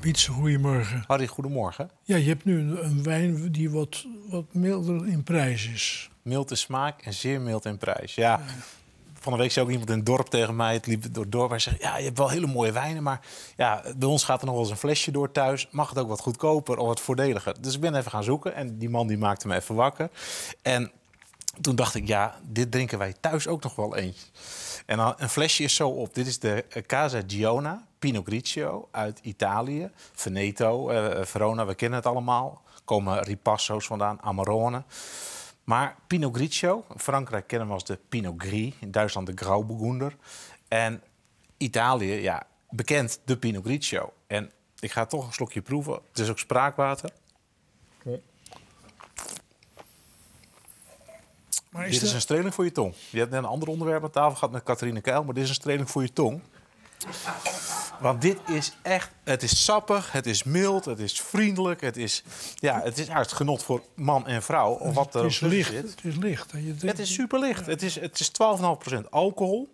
Piet, goedemorgen. Harry, goedemorgen. Ja, je hebt nu een, wijn die wat, wat milder in prijs is. Mild in smaak en zeer mild in prijs, ja. Van de week zei ook iemand in het dorp tegen mij, het liep door het dorp... en zei, ja, je hebt wel hele mooie wijnen, maar ja, bij ons gaat er nog wel eens een flesje door thuis. Mag het ook wat goedkoper of wat voordeliger? Dus ik ben even gaan zoeken en die man die maakte me even wakker. En toen dacht ik, ja, dit drinken wij thuis ook nog wel eentje. En dan, een flesje is zo op. Dit is de eh, Casa Giona Pinot Grigio uit Italië. Veneto, eh, Verona, we kennen het allemaal. Komen ripasso's vandaan, Amarone. Maar Pinot Grigio, Frankrijk kennen we als de Pinot Gris. In Duitsland de Grauburgunder. En Italië, ja, bekend de Pinot Grigio. En ik ga toch een slokje proeven. Het is ook spraakwater. Oké. dit is een streling voor je tong. Je hebt net een ander onderwerp aan tafel gehad met Catharine Keil, maar dit is een streling voor je tong. Want dit is echt, het is sappig, het is mild, het is vriendelijk, het is, ja, het is uit genot voor man en vrouw. Of wat het, is licht, het is licht. het is superlicht. Ja. Het is, het is 12,5% alcohol.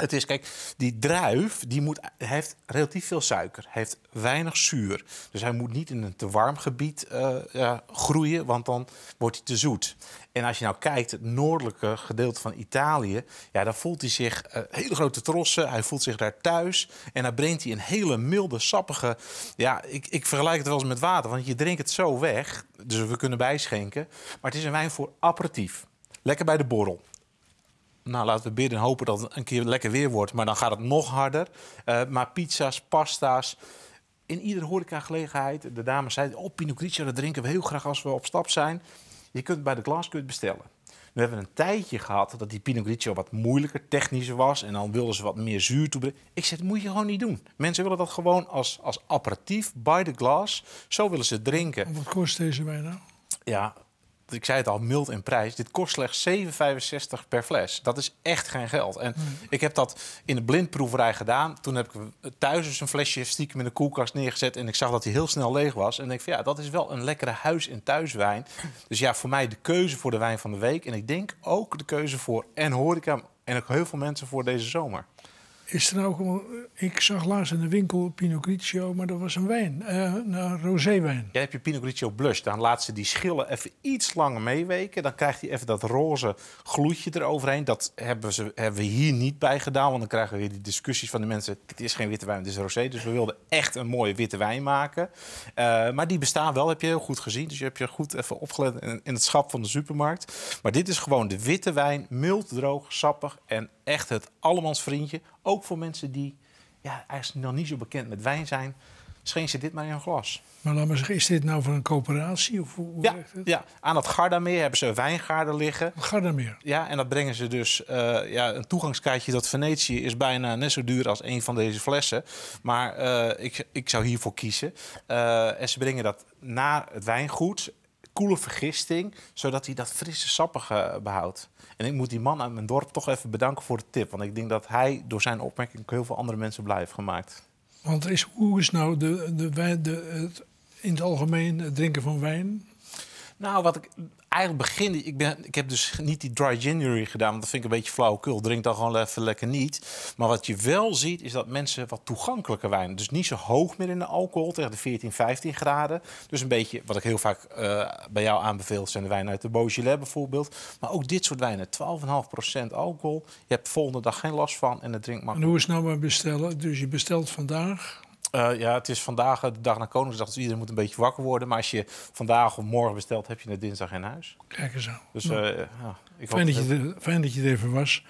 Het is, kijk, die druif die moet, heeft relatief veel suiker, heeft weinig zuur. Dus hij moet niet in een te warm gebied eh, groeien, want dan wordt hij te zoet. En als je nou kijkt, het noordelijke gedeelte van Italië, ja, daar voelt hij zich uh, hele grote trossen. Hij voelt zich daar thuis. En daar brengt hij een hele milde, sappige. Ja, ik, ik vergelijk het wel eens met water, want je drinkt het zo weg. Dus we kunnen bijschenken. Maar het is een wijn voor aperitief. Lekker bij de borrel nou laten we bidden hopen dat het een keer lekker weer wordt. Maar dan gaat het nog harder. Eh, maar pizza's, pasta's. In iedere gelegenheid, de dames zeiden, oh Pinot Grigio, dat drinken we heel graag als we op stap zijn. Je kunt bij de glas bestellen. We hebben een tijdje gehad dat die Pinot Grigio wat moeilijker, technischer was. En dan wilden ze wat meer zuur toebrengen. Ik zeg, dat moet je gewoon niet doen. Mensen willen dat gewoon als, als aperitief, by the glass. Zo willen ze drinken. Wat kost deze bijna? Nou? Ja, ik zei het al, mild in prijs. Dit kost slechts 7,65 per fles. Dat is echt geen geld. En hmm. ik heb dat in de blindproeverij gedaan. Toen heb ik thuis dus een flesje stiekem in de koelkast neergezet. En ik zag dat hij heel snel leeg was. En denk van ja, dat is wel een lekkere huis- en thuiswijn. Dus ja, voor mij de keuze voor de wijn van de week. En ik denk ook de keuze voor en horeca en ook heel veel mensen voor deze zomer. Is er ook gewoon, ik zag laatst in de winkel Pinot Grigio, maar dat was een wijn, een eh, nou, een wijn. Je hebt je Pinot Grigio Blush, dan laat ze die schillen even iets langer meeweken. Dan krijgt hij even dat roze gloedje eroverheen. Dat hebben, ze, hebben we hier niet bij gedaan, want dan krijgen we weer die discussies van de mensen. Het is geen witte wijn, het is rosé. Dus we wilden echt een mooie witte wijn maken. Eh, maar die bestaan wel, heb je heel goed gezien. Dus je hebt je goed even opgelet in, in het schap van de supermarkt. Maar dit is gewoon de witte wijn, mild, droog, sappig en echt het vriendje, Ook voor mensen die ja, eigenlijk nog niet zo bekend met wijn zijn. Schenk ze dit maar in een glas. Maar laat maar zeggen, is dit nou voor een coöperatie? Of hoe ja, ja, aan het Gardameer hebben ze wijngaarden liggen. Gardameer. Ja, en dat brengen ze dus... Eh, ja, een toegangskaartje dat Venetië is bijna net zo duur als een van deze flessen. Maar eh, ik, ik zou hiervoor kiezen. Eh, en ze brengen dat naar het wijngoed koele vergisting, zodat hij dat frisse sappige behoudt. En ik moet die man uit mijn dorp toch even bedanken voor de tip. Want ik denk dat hij door zijn opmerking ook heel veel andere mensen blij heeft gemaakt. Want is, hoe is nou de, de, de, het, in het algemeen het drinken van wijn nou, wat ik eigenlijk begin... Ik, ben, ik heb dus niet die dry January gedaan, want dat vind ik een beetje flauwekul. Drink dan gewoon even lekker niet. Maar wat je wel ziet, is dat mensen wat toegankelijker wijn. Dus niet zo hoog meer in de alcohol, tegen de 14, 15 graden. Dus een beetje, wat ik heel vaak eh, bij jou aanbeveel, zijn de wijnen uit de Beaujolais bijvoorbeeld. Maar ook dit soort wijnen, 12,5% alcohol. Je hebt volgende dag geen last van en het drinkt makkelijk. En hoe is nou maar bestellen? Dus je bestelt vandaag... Eh, ja, het is vandaag eh, de dag na Koningsdag, dus iedereen moet een beetje wakker worden. Maar als je vandaag of morgen bestelt, heb je het dinsdag in huis. Kijk eens aan. Dus, nou. eh, ja, ik fijn, dat je fijn dat je er even was.